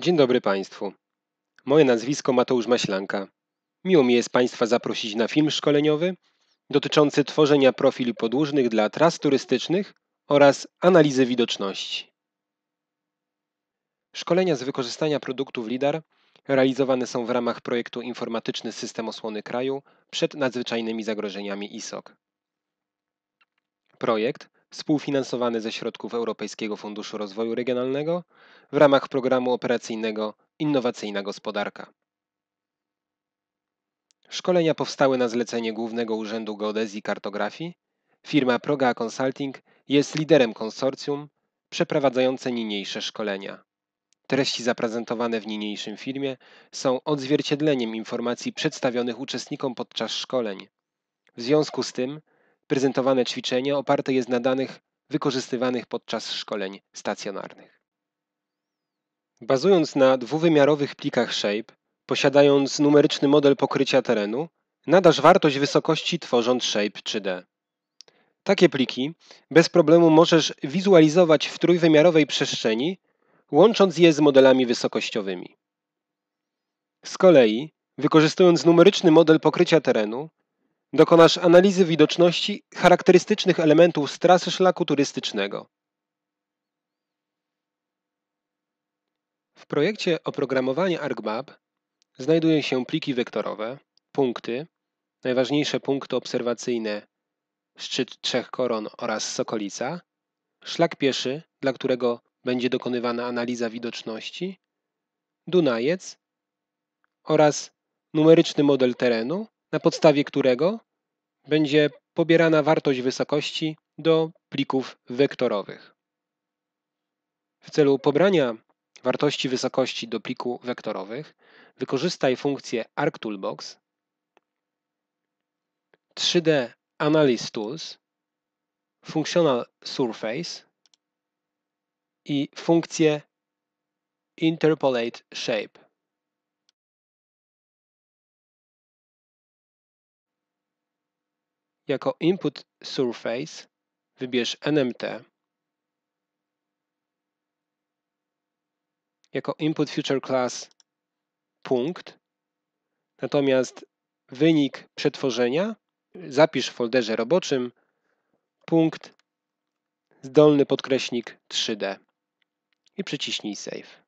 Dzień dobry Państwu. Moje nazwisko Mateusz Maślanka. Miło mi jest Państwa zaprosić na film szkoleniowy dotyczący tworzenia profili podłużnych dla tras turystycznych oraz analizy widoczności. Szkolenia z wykorzystania produktów LIDAR realizowane są w ramach projektu Informatyczny System Osłony Kraju przed nadzwyczajnymi zagrożeniami ISOC. Projekt współfinansowany ze środków Europejskiego Funduszu Rozwoju Regionalnego w ramach programu operacyjnego Innowacyjna Gospodarka. Szkolenia powstały na zlecenie Głównego Urzędu Geodezji i Kartografii. Firma Proga Consulting jest liderem konsorcjum przeprowadzające niniejsze szkolenia. Treści zaprezentowane w niniejszym filmie są odzwierciedleniem informacji przedstawionych uczestnikom podczas szkoleń. W związku z tym Prezentowane ćwiczenie oparte jest na danych wykorzystywanych podczas szkoleń stacjonarnych. Bazując na dwuwymiarowych plikach Shape, posiadając numeryczny model pokrycia terenu, nadasz wartość wysokości tworząc Shape 3D. Takie pliki bez problemu możesz wizualizować w trójwymiarowej przestrzeni, łącząc je z modelami wysokościowymi. Z kolei, wykorzystując numeryczny model pokrycia terenu, Dokonasz analizy widoczności charakterystycznych elementów z trasy szlaku turystycznego. W projekcie oprogramowania ArcMap znajdują się pliki wektorowe, punkty, najważniejsze punkty obserwacyjne szczyt Trzech Koron oraz Sokolica, szlak pieszy, dla którego będzie dokonywana analiza widoczności, Dunajec oraz numeryczny model terenu na podstawie którego będzie pobierana wartość wysokości do plików wektorowych. W celu pobrania wartości wysokości do pliku wektorowych wykorzystaj funkcję ArcToolbox, 3D Analysis Tools, Functional Surface i funkcję Interpolate Shape. Jako Input Surface wybierz NMT. Jako Input Future Class punkt. Natomiast wynik przetworzenia zapisz w folderze roboczym punkt zdolny podkreśnik 3D i przyciśnij Save.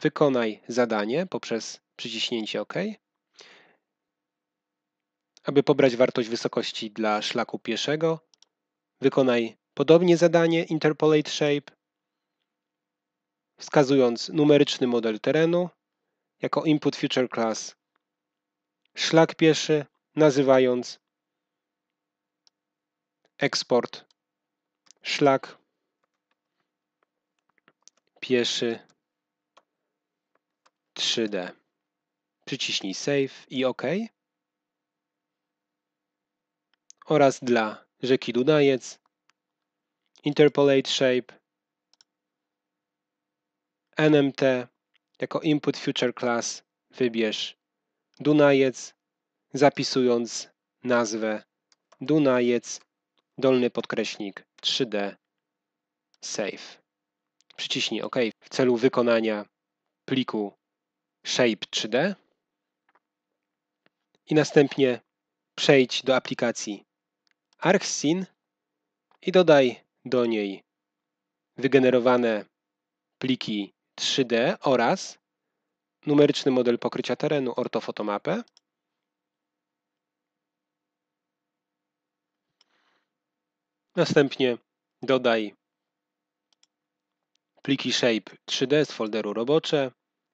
Wykonaj zadanie poprzez przyciśnięcie OK. Aby pobrać wartość wysokości dla szlaku pieszego, wykonaj podobnie zadanie Interpolate Shape, wskazując numeryczny model terenu jako input future class szlak pieszy, nazywając eksport szlak pieszy 3D. Przyciśnij Save i OK oraz dla rzeki Dunajec, interpolate shape, nmt, jako input future class wybierz Dunajec, zapisując nazwę Dunajec, dolny podkreśnik 3D, save. Przyciśnij OK w celu wykonania pliku shape 3D i następnie przejdź do aplikacji ArchScene i dodaj do niej wygenerowane pliki 3D oraz numeryczny model pokrycia terenu ortofotomapę. Następnie dodaj pliki shape 3D z folderu robocze,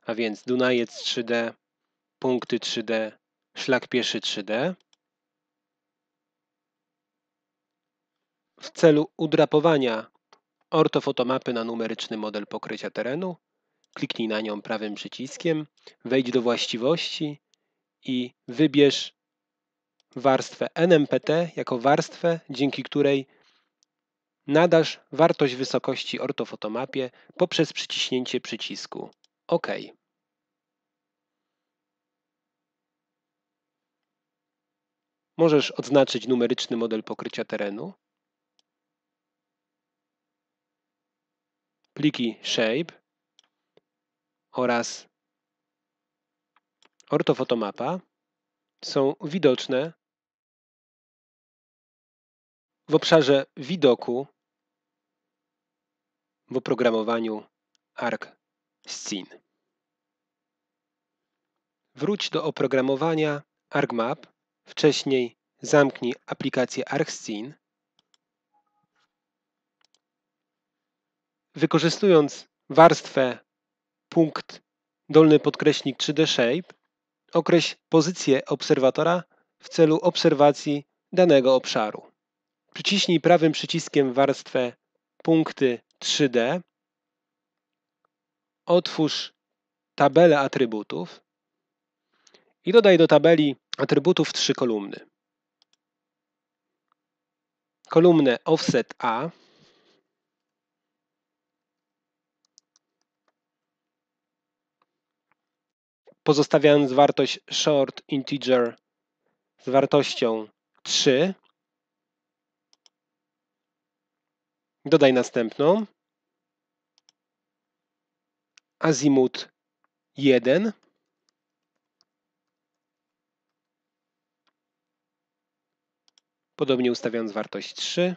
a więc Dunajec 3D, punkty 3D, szlak pieszy 3D. w celu udrapowania ortofotomapy na numeryczny model pokrycia terenu, kliknij na nią prawym przyciskiem, wejdź do właściwości i wybierz warstwę NMPT jako warstwę, dzięki której nadasz wartość wysokości ortofotomapie poprzez przyciśnięcie przycisku OK. Możesz odznaczyć numeryczny model pokrycia terenu, pliki shape oraz ortofotomapa są widoczne w obszarze widoku w oprogramowaniu ArcScene. Wróć do oprogramowania ArcMap, wcześniej zamknij aplikację ArcScene Wykorzystując warstwę punkt dolny podkreśnik 3D Shape, określ pozycję obserwatora w celu obserwacji danego obszaru. Przyciśnij prawym przyciskiem warstwę punkty 3D. Otwórz tabelę atrybutów i dodaj do tabeli atrybutów trzy kolumny. Kolumnę Offset A, pozostawiając wartość short integer z wartością 3. Dodaj następną. Azimut 1. Podobnie ustawiając wartość 3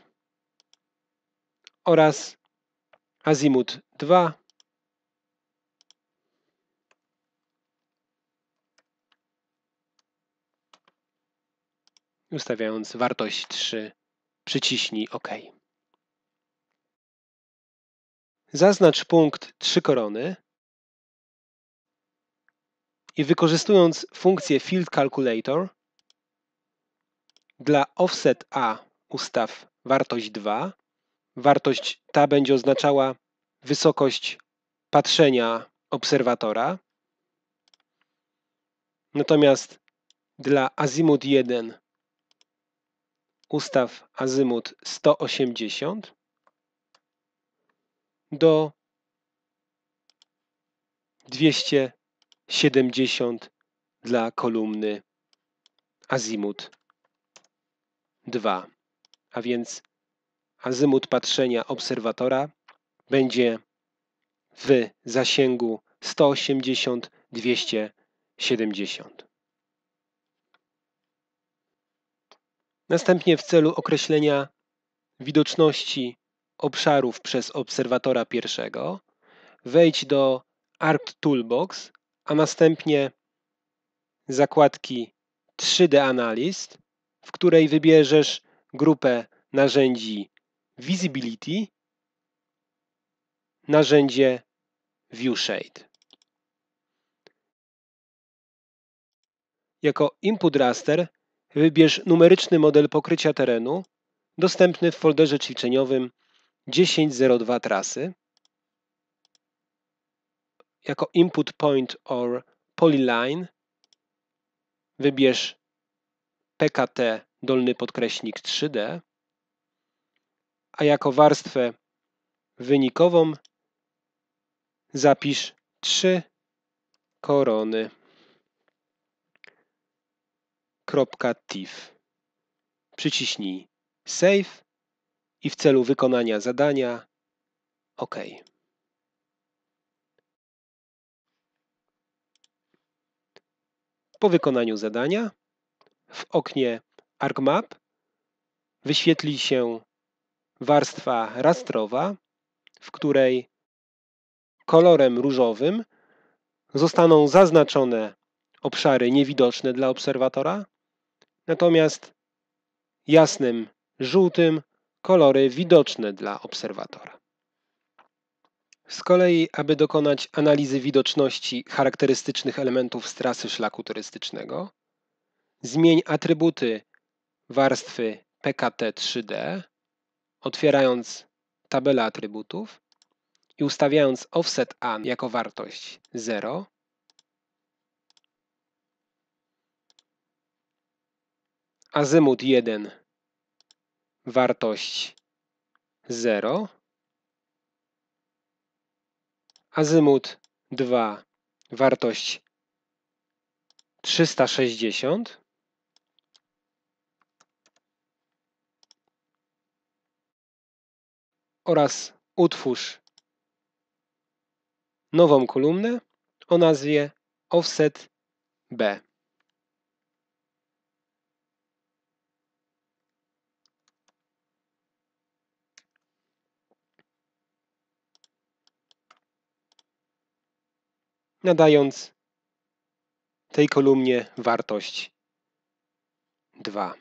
oraz azimut 2 ustawiając wartość 3 przyciśnij OK. Zaznacz punkt 3 korony i wykorzystując funkcję Field Calculator dla offset A ustaw wartość 2. Wartość ta będzie oznaczała wysokość patrzenia obserwatora. Natomiast dla azimut 1 ustaw azymut 180 do 270 dla kolumny azimut 2. A więc azymut patrzenia obserwatora będzie w zasięgu 180-270. Następnie w celu określenia widoczności obszarów przez obserwatora pierwszego wejdź do Arc Toolbox, a następnie zakładki 3D Analyst, w której wybierzesz grupę narzędzi Visibility, narzędzie ViewShade. Jako input raster Wybierz numeryczny model pokrycia terenu dostępny w folderze ćwiczeniowym 1002 trasy jako input point or polyline wybierz PKT dolny podkreśnik 3D, a jako warstwę wynikową zapisz 3 korony save.tif. Przyciśnij Save i w celu wykonania zadania OK. Po wykonaniu zadania w oknie ArcMap wyświetli się warstwa rastrowa, w której kolorem różowym zostaną zaznaczone obszary niewidoczne dla obserwatora, natomiast jasnym żółtym kolory widoczne dla obserwatora. Z kolei, aby dokonać analizy widoczności charakterystycznych elementów z trasy szlaku turystycznego, zmień atrybuty warstwy PKT 3D, otwierając tabelę atrybutów i ustawiając offset A jako wartość 0, azymut 1, wartość 0, azymut 2, wartość 360, oraz utwórz nową kolumnę o nazwie Offset B. nadając tej kolumnie wartość 2.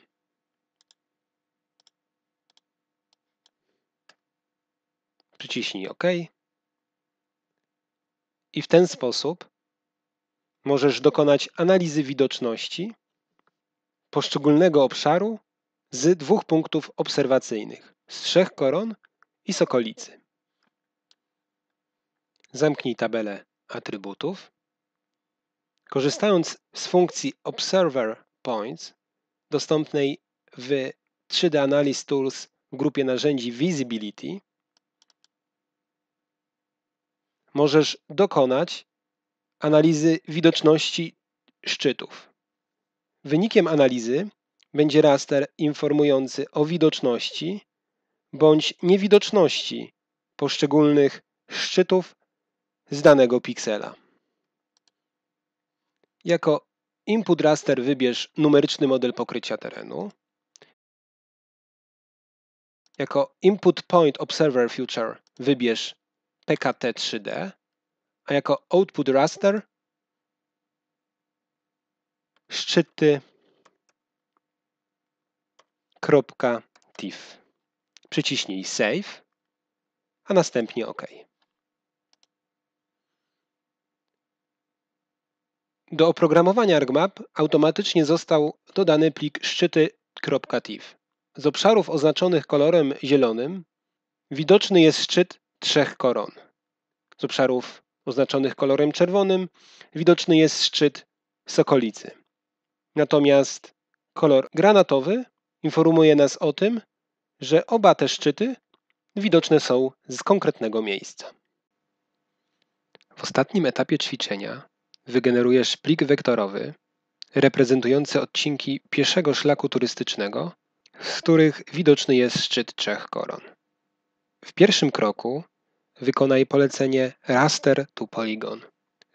Przyciśnij OK. I w ten sposób możesz dokonać analizy widoczności poszczególnego obszaru z dwóch punktów obserwacyjnych z trzech koron i sokolicy. Zamknij tabelę atrybutów. Korzystając z funkcji Observer Points dostępnej w 3D Analysis Tools w grupie narzędzi Visibility, możesz dokonać analizy widoczności szczytów. Wynikiem analizy będzie raster informujący o widoczności bądź niewidoczności poszczególnych szczytów z danego piksela. Jako input raster wybierz numeryczny model pokrycia terenu. Jako input point observer future wybierz PKT 3D, a jako output raster szczyty .tif. Przyciśnij Save, a następnie OK. Do oprogramowania ArgMap automatycznie został dodany plik szczyty.tif. Z obszarów oznaczonych kolorem zielonym widoczny jest szczyt trzech koron. Z obszarów oznaczonych kolorem czerwonym widoczny jest szczyt sokolicy. Natomiast kolor granatowy informuje nas o tym, że oba te szczyty widoczne są z konkretnego miejsca. W ostatnim etapie ćwiczenia wygenerujesz plik wektorowy reprezentujący odcinki pieszego szlaku turystycznego, z których widoczny jest szczyt Trzech Koron. W pierwszym kroku wykonaj polecenie Raster to Polygon.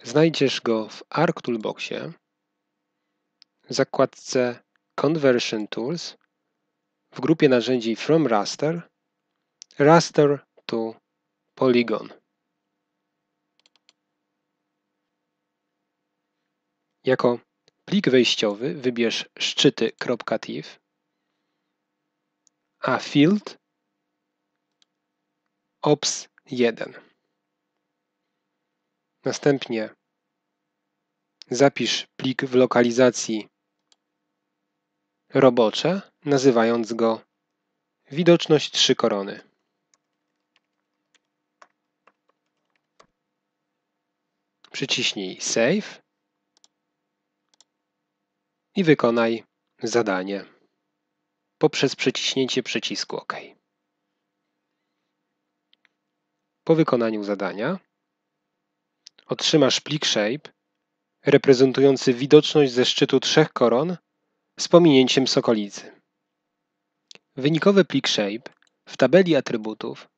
Znajdziesz go w Arc Toolboxie, zakładce Conversion Tools, w grupie narzędzi From Raster, Raster to Polygon. Jako plik wejściowy wybierz szczyty.tif, a field ops1. Następnie zapisz plik w lokalizacji robocze, nazywając go widoczność 3 korony. Przyciśnij Save i wykonaj zadanie poprzez przyciśnięcie przycisku OK. Po wykonaniu zadania otrzymasz plik Shape reprezentujący widoczność ze szczytu trzech koron z pominięciem sokolicy. Wynikowy plik Shape w tabeli atrybutów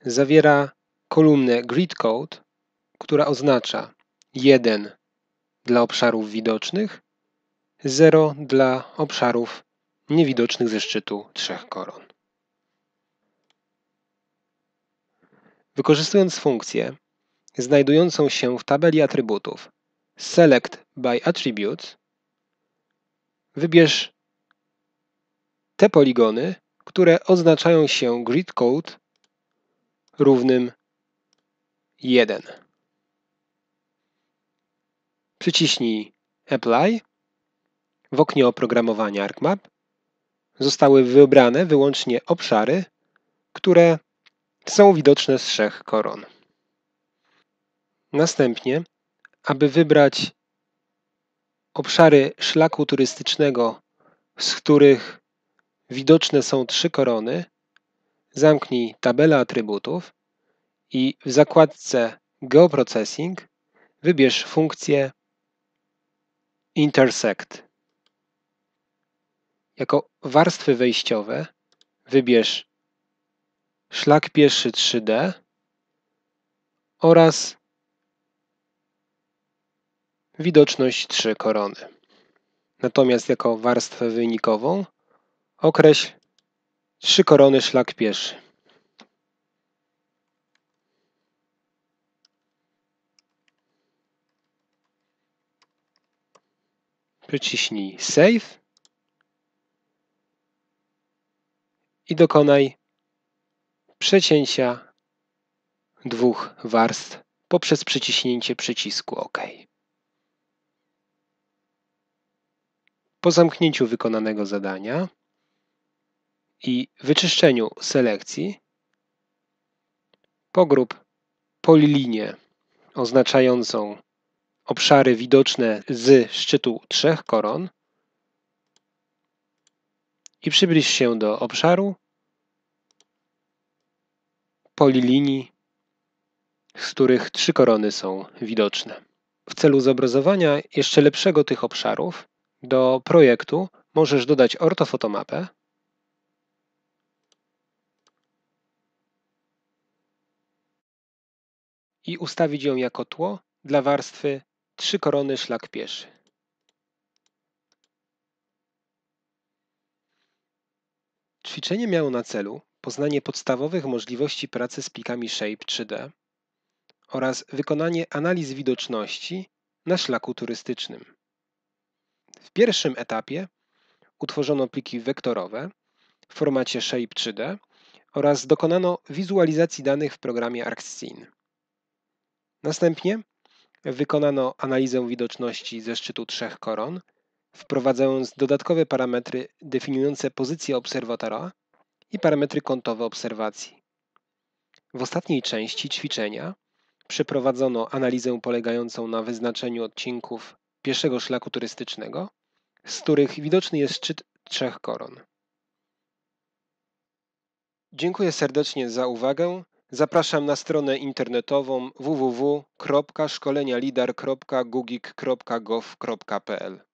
zawiera kolumnę Grid Code, która oznacza 1 dla obszarów widocznych, 0 dla obszarów niewidocznych ze szczytu trzech koron. Wykorzystując funkcję znajdującą się w tabeli atrybutów Select by Attributes, wybierz te poligony, które oznaczają się grid code równym 1. Przyciśnij Apply w oknie oprogramowania ArcMap zostały wybrane wyłącznie obszary, które są widoczne z trzech koron. Następnie, aby wybrać obszary szlaku turystycznego, z których widoczne są trzy korony, zamknij tabelę atrybutów i w zakładce Geoprocessing wybierz funkcję Intersect. Jako warstwy wejściowe wybierz szlak pierwszy 3D oraz widoczność 3 korony. Natomiast jako warstwę wynikową określ 3 korony szlak pierwszy. Przyciśnij Save i dokonaj przecięcia dwóch warstw poprzez przyciśnięcie przycisku OK. Po zamknięciu wykonanego zadania i wyczyszczeniu selekcji pogrób polilinię oznaczającą obszary widoczne z szczytu trzech koron i przybliż się do obszaru, polilinii, z których trzy korony są widoczne. W celu zobrazowania jeszcze lepszego tych obszarów, do projektu możesz dodać ortofotomapę, i ustawić ją jako tło dla warstwy trzy korony szlak pieszy. Ćwiczenie miało na celu poznanie podstawowych możliwości pracy z plikami Shape 3D oraz wykonanie analiz widoczności na szlaku turystycznym. W pierwszym etapie utworzono pliki wektorowe w formacie Shape 3D oraz dokonano wizualizacji danych w programie ArcScene. Następnie wykonano analizę widoczności ze szczytu Trzech Koron wprowadzając dodatkowe parametry definiujące pozycję obserwatora i parametry kątowe obserwacji. W ostatniej części ćwiczenia przeprowadzono analizę polegającą na wyznaczeniu odcinków pierwszego szlaku turystycznego, z których widoczny jest szczyt Trzech Koron. Dziękuję serdecznie za uwagę. Zapraszam na stronę internetową www.szkolenialidar.gugik.gov.pl